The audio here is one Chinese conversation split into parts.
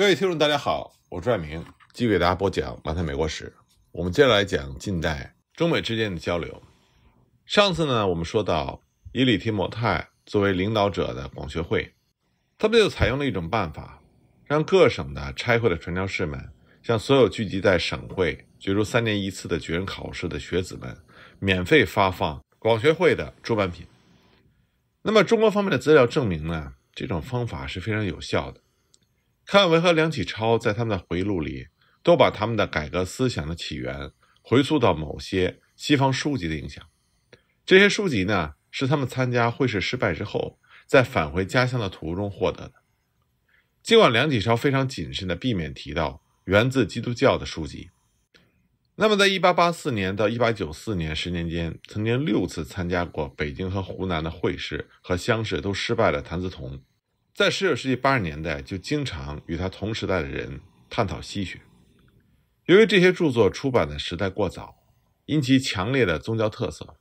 各位听众，大家好，我是爱明，继续给大家播讲《马泰美国史》。我们接下来讲近代中美之间的交流。上次呢，我们说到以李提摩太作为领导者的广学会，他们就采用了一种办法，让各省的差会的传教士们向所有聚集在省会、角逐三年一次的举人考试的学子们免费发放广学会的出版品。那么，中国方面的资料证明呢，这种方法是非常有效的。康有为和梁启超在他们的回忆录里，都把他们的改革思想的起源回溯到某些西方书籍的影响。这些书籍呢，是他们参加会试失败之后，在返回家乡的途中获得的。尽管梁启超非常谨慎地避免提到源自基督教的书籍，那么在1884年到1894年十年间，曾经六次参加过北京和湖南的会试和乡试都失败的谭嗣同。在十九世纪八十年代，就经常与他同时代的人探讨西学。由于这些著作出版的时代过早，因其强烈的宗教特色，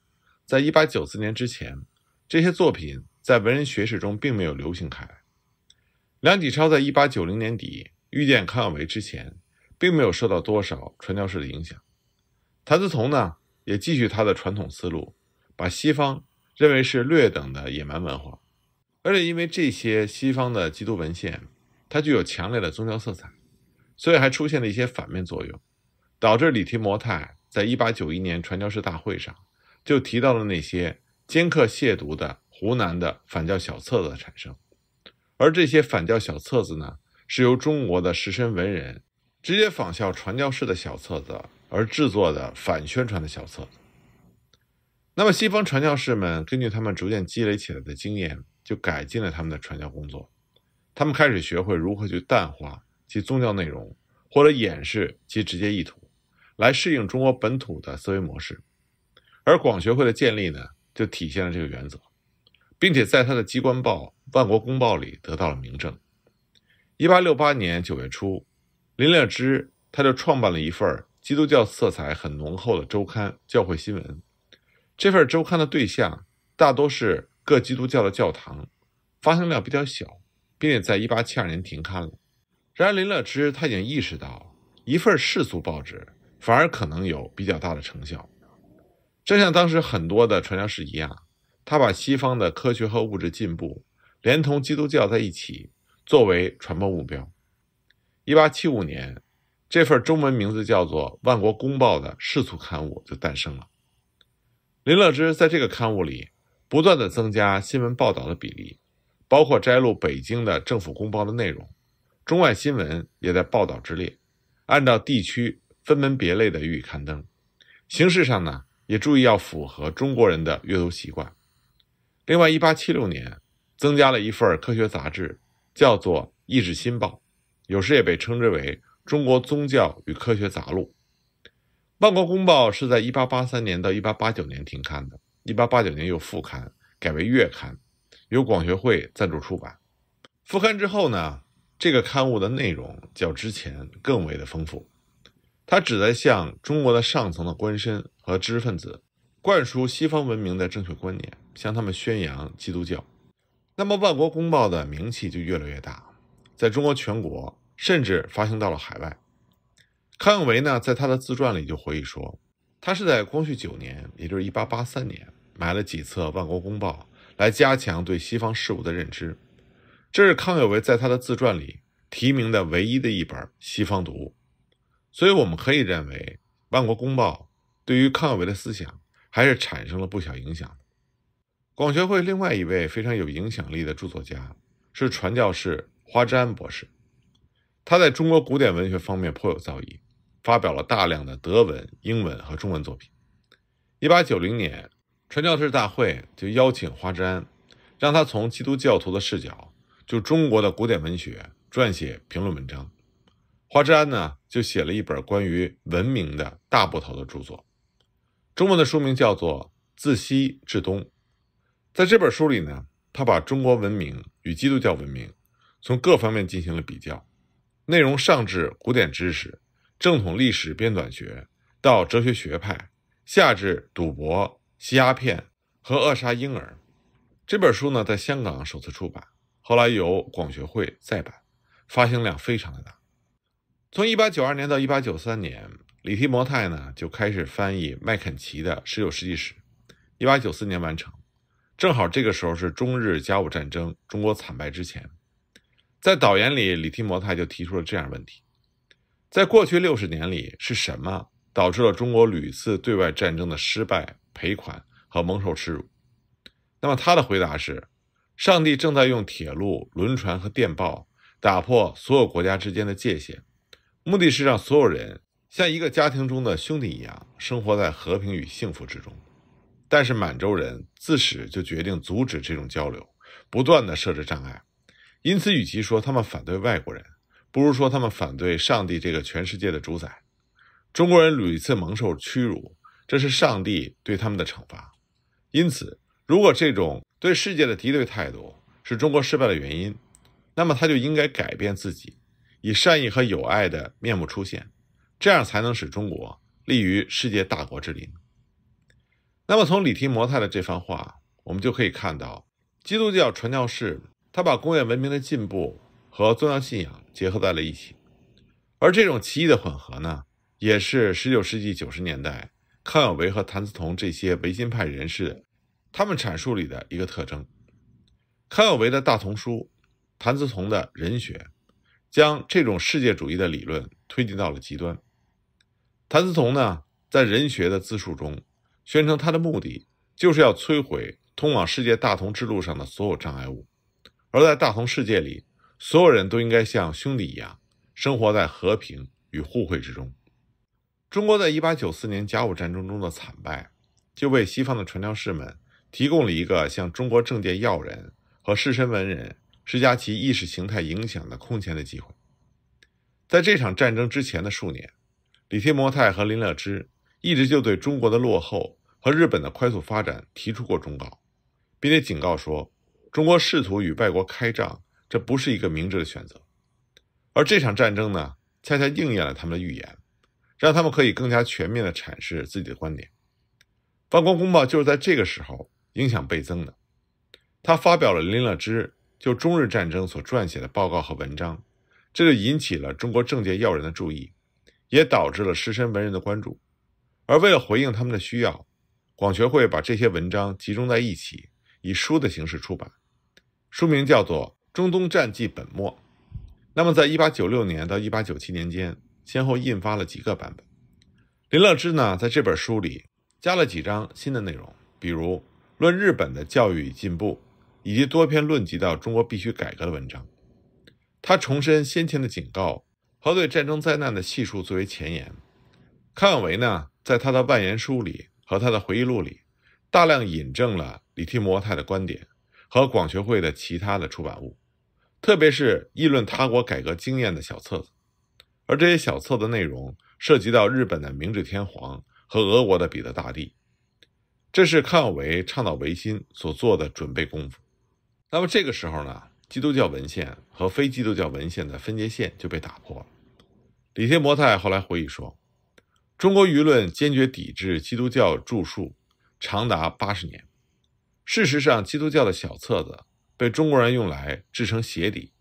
在一八九四年之前，这些作品在文人学士中并没有流行开来。梁启超在一八九零年底遇见康有为之前，并没有受到多少传教士的影响。谭嗣同呢，也继续他的传统思路，把西方认为是略等的野蛮文化。而且，因为这些西方的基督文献，它具有强烈的宗教色彩，所以还出现了一些反面作用，导致李提摩太在一八九一年传教士大会上就提到了那些尖刻亵渎的湖南的反教小册子的产生。而这些反教小册子呢，是由中国的士绅文人直接仿效传教士的小册子而制作的反宣传的小册子。那么，西方传教士们根据他们逐渐积累起来的经验。就改进了他们的传教工作，他们开始学会如何去淡化其宗教内容，或者掩饰其直接意图，来适应中国本土的思维模式。而广学会的建立呢，就体现了这个原则，并且在他的机关报《万国公报》里得到了明证。一八六八年九月初，林乐知他就创办了一份基督教色彩很浓厚的周刊《教会新闻》。这份周刊的对象大多是。各基督教的教堂发行量比较小，并且在一八七二年停刊了。然而林乐之他已经意识到，一份世俗报纸反而可能有比较大的成效。这像当时很多的传教士一样，他把西方的科学和物质进步，连同基督教在一起作为传播目标。一八七五年，这份中文名字叫做《万国公报》的世俗刊物就诞生了。林乐之在这个刊物里。不断的增加新闻报道的比例，包括摘录北京的政府公报的内容，中外新闻也在报道之列，按照地区分门别类的予以刊登。形式上呢，也注意要符合中国人的阅读习惯。另外，1876年增加了一份科学杂志，叫做《意志新报》，有时也被称之为《中国宗教与科学杂录》。《万国公报是在1883年到1889年停刊的。一八八九年又复刊，改为月刊，由广学会赞助出版。复刊之后呢，这个刊物的内容较之前更为的丰富。它旨在向中国的上层的官绅和知识分子灌输西方文明的正确观念，向他们宣扬基督教。那么，《万国公报》的名气就越来越大，在中国全国甚至发行到了海外。康有为呢，在他的自传里就回忆说，他是在光绪九年，也就是一八八三年。买了几册《万国公报》来加强对西方事物的认知，这是康有为在他的自传里提名的唯一的一本西方读物。所以我们可以认为，《万国公报》对于康有为的思想还是产生了不小影响。广学会另外一位非常有影响力的著作家是传教士花安博士，他在中国古典文学方面颇有造诣，发表了大量的德文、英文和中文作品。一八九零年。传教士大会就邀请花之安，让他从基督教徒的视角，就中国的古典文学撰写评论文章。花之安呢，就写了一本关于文明的大部头的著作，中文的书名叫做《自西至东》。在这本书里呢，他把中国文明与基督教文明从各方面进行了比较，内容上至古典知识、正统历史编纂学到哲学学派，下至赌博。吸鸦片和扼杀婴儿。这本书呢，在香港首次出版，后来由广学会再版，发行量非常的大。从一八九二年到一八九三年，李提摩太呢就开始翻译麦肯齐的《十九世纪史》，一八九四年完成。正好这个时候是中日甲午战争中国惨败之前。在导言里，李提摩太就提出了这样问题：在过去六十年里，是什么？导致了中国屡次对外战争的失败、赔款和蒙受耻辱。那么他的回答是：上帝正在用铁路、轮船和电报打破所有国家之间的界限，目的是让所有人像一个家庭中的兄弟一样生活在和平与幸福之中。但是满洲人自始就决定阻止这种交流，不断地设置障碍。因此，与其说他们反对外国人，不如说他们反对上帝这个全世界的主宰。中国人屡次蒙受屈辱，这是上帝对他们的惩罚。因此，如果这种对世界的敌对态度是中国失败的原因，那么他就应该改变自己，以善意和友爱的面目出现，这样才能使中国立于世界大国之林。那么，从里提摩泰的这番话，我们就可以看到，基督教传教士他把工业文明的进步和宗教信仰结合在了一起，而这种奇异的混合呢？也是十九世纪九十年代康有为和谭嗣同这些维新派人士，他们阐述里的一个特征。康有为的《大同书》，谭嗣同的《人学》，将这种世界主义的理论推进到了极端。谭嗣同呢，在《人学》的自述中，宣称他的目的就是要摧毁通往世界大同之路上的所有障碍物，而在大同世界里，所有人都应该像兄弟一样，生活在和平与互惠之中。中国在1894年甲午战争中的惨败，就为西方的传教士们提供了一个向中国政界要人和士绅文人施加其意识形态影响的空前的机会。在这场战争之前的数年，李提摩泰和林乐知一直就对中国的落后和日本的快速发展提出过忠告，并且警告说，中国试图与外国开战，这不是一个明智的选择。而这场战争呢，恰恰应验了他们的预言。让他们可以更加全面的阐释自己的观点，《反光公报》就是在这个时候影响倍增的。他发表了林乐之就中日战争所撰写的报告和文章，这就引起了中国政界要人的注意，也导致了士绅文人的关注。而为了回应他们的需要，广学会把这些文章集中在一起，以书的形式出版，书名叫做《中东战记本末》。那么，在一八九六年到一八九七年间。先后印发了几个版本。林乐知呢，在这本书里加了几章新的内容，比如论日本的教育与进步，以及多篇论及到中国必须改革的文章。他重申先前的警告和对战争灾难的细数最为前沿。康有为呢，在他的万言书里和他的回忆录里，大量引证了李提摩太的观点和广学会的其他的出版物，特别是议论他国改革经验的小册子。而这些小册的内容涉及到日本的明治天皇和俄国的彼得大帝，这是康有为倡导维新所做的准备功夫。那么这个时候呢，基督教文献和非基督教文献的分界线就被打破了。李天摩泰后来回忆说：“中国舆论坚决抵制基督教著述，长达八十年。事实上，基督教的小册子被中国人用来制成鞋底，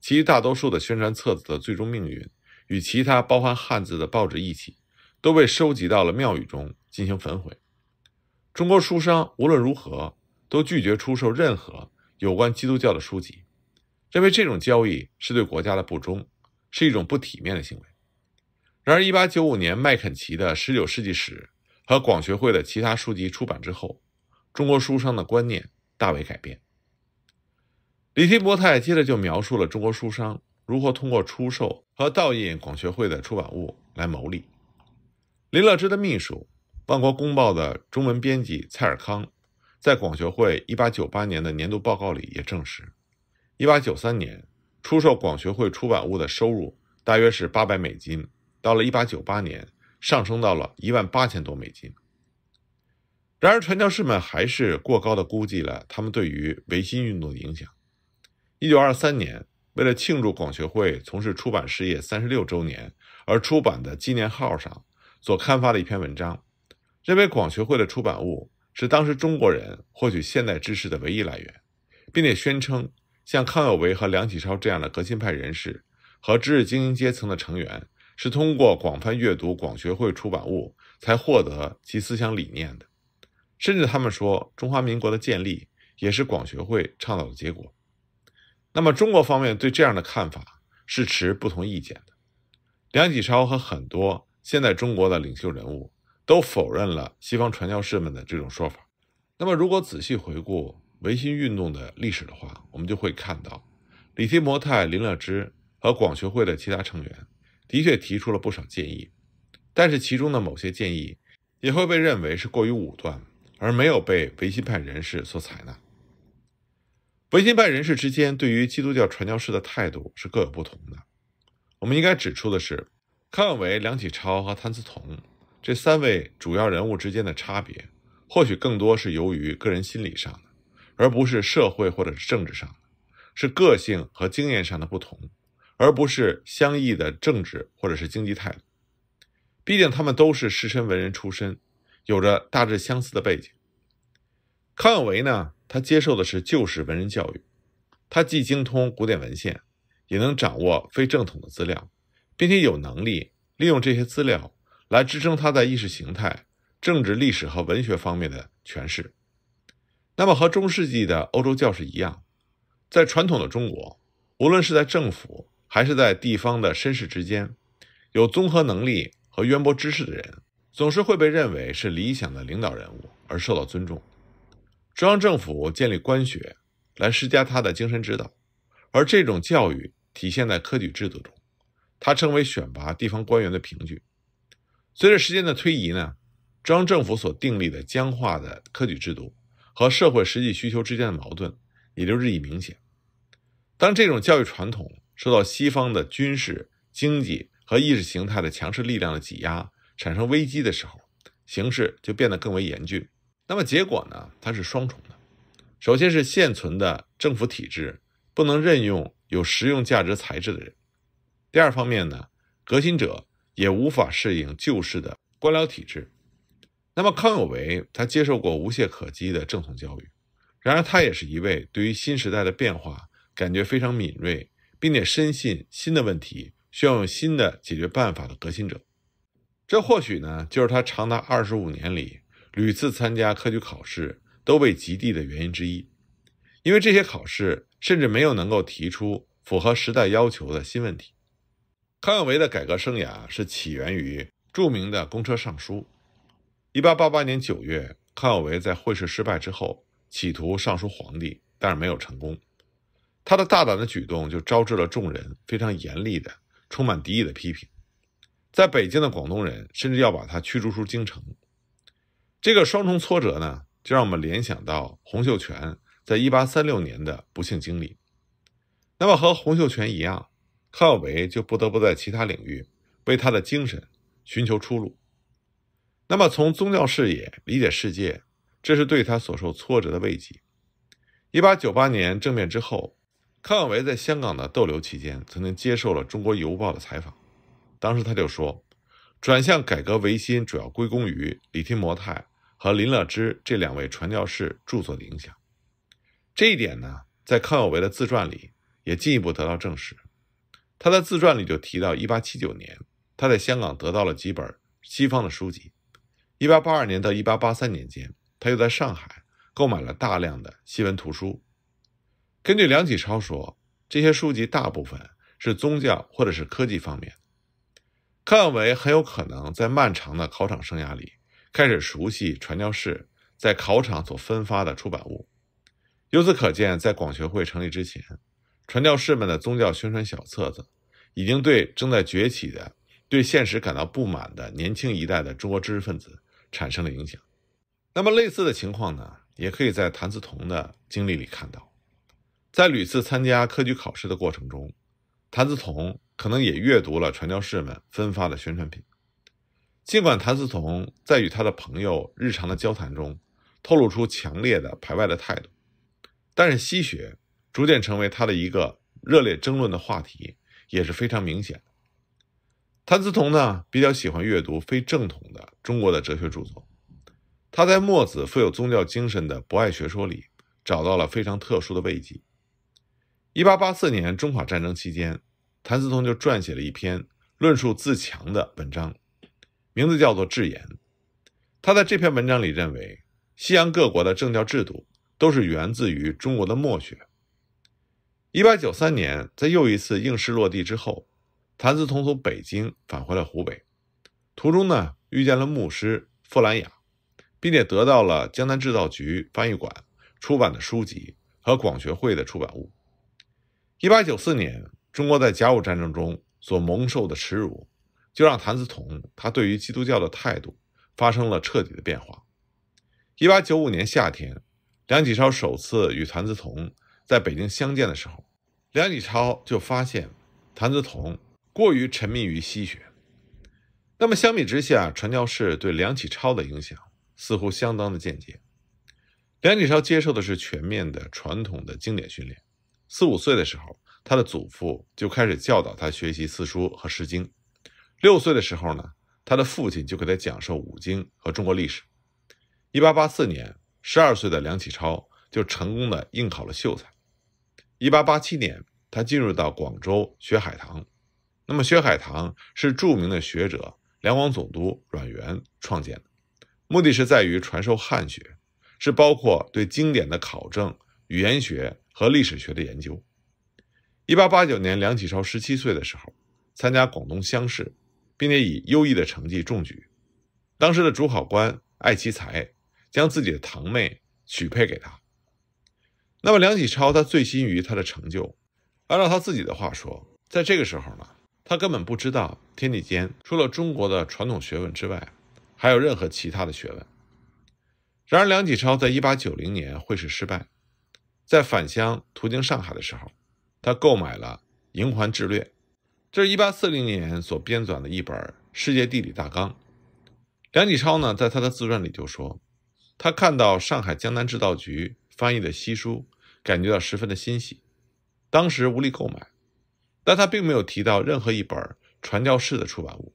其大多数的宣传册子的最终命运。”与其他包含汉字的报纸一起，都被收集到了庙宇中进行焚毁。中国书商无论如何都拒绝出售任何有关基督教的书籍，认为这种交易是对国家的不忠，是一种不体面的行为。然而，一八九五年麦肯齐的《十九世纪史》和广学会的其他书籍出版之后，中国书商的观念大为改变。李提伯泰接着就描述了中国书商。如何通过出售和盗印广学会的出版物来牟利？林乐之的秘书、《万国公报》的中文编辑蔡尔康，在广学会一八九八年的年度报告里也证实：一八九三年出售广学会出版物的收入大约是八百美金，到了一八九八年上升到了一万八千多美金。然而，传教士们还是过高的估计了他们对于维新运动的影响。一九二三年。为了庆祝广学会从事出版事业三十六周年而出版的纪念号上，所刊发的一篇文章，认为广学会的出版物是当时中国人获取现代知识的唯一来源，并且宣称，像康有为和梁启超这样的革新派人士和知识精英阶层的成员，是通过广泛阅读广学会出版物才获得其思想理念的，甚至他们说，中华民国的建立也是广学会倡导的结果。那么，中国方面对这样的看法是持不同意见的。梁启超和很多现在中国的领袖人物都否认了西方传教士们的这种说法。那么，如果仔细回顾维新运动的历史的话，我们就会看到，李提摩太、林乐知和广学会的其他成员的确提出了不少建议，但是其中的某些建议也会被认为是过于武断，而没有被维新派人士所采纳。维新派人士之间对于基督教传教士的态度是各有不同的。我们应该指出的是，康有为、梁启超和谭嗣同这三位主要人物之间的差别，或许更多是由于个人心理上的，而不是社会或者是政治上的，是个性和经验上的不同，而不是相异的政治或者是经济态度。毕竟他们都是士绅文人出身，有着大致相似的背景。康有为呢？他接受的是旧式文人教育，他既精通古典文献，也能掌握非正统的资料，并且有能力利用这些资料来支撑他在意识形态、政治、历史和文学方面的诠释。那么，和中世纪的欧洲教士一样，在传统的中国，无论是在政府还是在地方的绅士之间，有综合能力和渊博知识的人总是会被认为是理想的领导人物而受到尊重。中央政府建立官学，来施加他的精神指导，而这种教育体现在科举制度中，它成为选拔地方官员的凭据。随着时间的推移呢，中央政府所订立的僵化的科举制度和社会实际需求之间的矛盾也就日益明显。当这种教育传统受到西方的军事、经济和意识形态的强势力量的挤压，产生危机的时候，形势就变得更为严峻。那么结果呢？它是双重的，首先是现存的政府体制不能任用有实用价值才智的人；第二方面呢，革新者也无法适应旧式的官僚体制。那么康有为他接受过无懈可击的正统教育，然而他也是一位对于新时代的变化感觉非常敏锐，并且深信新的问题需要用新的解决办法的革新者。这或许呢，就是他长达二十五年里。屡次参加科举考试都被及第的原因之一，因为这些考试甚至没有能够提出符合时代要求的新问题。康有为的改革生涯是起源于著名的公车上书。一八八八年九月，康有为在会试失败之后，企图上书皇帝，但是没有成功。他的大胆的举动就招致了众人非常严厉的、充满敌意的批评。在北京的广东人甚至要把他驱逐出京城。这个双重挫折呢，就让我们联想到洪秀全在1836年的不幸经历。那么和洪秀全一样，康有为就不得不在其他领域为他的精神寻求出路。那么从宗教视野理解世界，这是对他所受挫折的慰藉。1898年政变之后，康有为在香港的逗留期间，曾经接受了《中国邮报》的采访。当时他就说，转向改革维新，主要归功于李提摩太。和林乐之这两位传教士著作的影响，这一点呢，在康有为的自传里也进一步得到证实。他在自传里就提到，一八七九年，他在香港得到了几本西方的书籍；一八八二年到一八八三年间，他又在上海购买了大量的西文图书。根据梁启超说，这些书籍大部分是宗教或者是科技方面。康有为很有可能在漫长的考场生涯里。开始熟悉传教士在考场所分发的出版物，由此可见，在广学会成立之前，传教士们的宗教宣传小册子已经对正在崛起的、对现实感到不满的年轻一代的中国知识分子产生了影响。那么，类似的情况呢？也可以在谭嗣同的经历里看到，在屡次参加科举考试的过程中，谭嗣同可能也阅读了传教士们分发的宣传品。尽管谭嗣同在与他的朋友日常的交谈中透露出强烈的排外的态度，但是西学逐渐成为他的一个热烈争论的话题也是非常明显的。谭嗣同呢比较喜欢阅读非正统的中国的哲学著作，他在墨子富有宗教精神的博爱学说里找到了非常特殊的慰藉。一八八四年中法战争期间，谭嗣同就撰写了一篇论述自强的文章。名字叫做智言，他在这篇文章里认为，西洋各国的政教制度都是源自于中国的墨学。一八九三年，在又一次应试落地之后，谭嗣同从北京返回了湖北，途中呢，遇见了牧师傅兰雅，并且得到了江南制造局翻译馆出版的书籍和广学会的出版物。一八九四年，中国在甲午战争中所蒙受的耻辱。就让谭嗣同，他对于基督教的态度发生了彻底的变化。一八九五年夏天，梁启超首次与谭嗣同在北京相见的时候，梁启超就发现谭嗣同过于沉迷于西学。那么相比之下，传教士对梁启超的影响似乎相当的间接。梁启超接受的是全面的传统的经典训练，四五岁的时候，他的祖父就开始教导他学习四书和《诗经》。六岁的时候呢，他的父亲就给他讲授五经和中国历史。一八八四年，十二岁的梁启超就成功的应考了秀才。一八八七年，他进入到广州学海棠。那么，学海棠是著名的学者、两广总督阮元创建的，目的是在于传授汉学，是包括对经典的考证、语言学和历史学的研究。一八八九年，梁启超十七岁的时候，参加广东乡试。并且以优异的成绩中举，当时的主考官艾奇才将自己的堂妹许配给他。那么梁启超他醉心于他的成就，按照他自己的话说，在这个时候呢，他根本不知道天地间除了中国的传统学问之外，还有任何其他的学问。然而梁启超在1890年会试失败，在返乡途经上海的时候，他购买了《瀛环志略》。这是一八四零年所编纂的一本《世界地理大纲》。梁启超呢，在他的自传里就说，他看到上海江南制造局翻译的西书，感觉到十分的欣喜。当时无力购买，但他并没有提到任何一本传教士的出版物。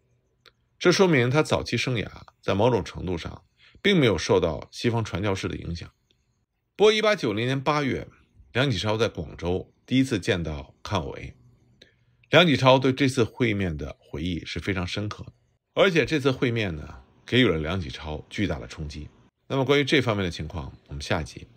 这说明他早期生涯在某种程度上，并没有受到西方传教士的影响。不过，一八九零年八月，梁启超在广州第一次见到康有为。梁启超对这次会面的回忆是非常深刻的，而且这次会面呢，给予了梁启超巨大的冲击。那么关于这方面的情况，我们下集。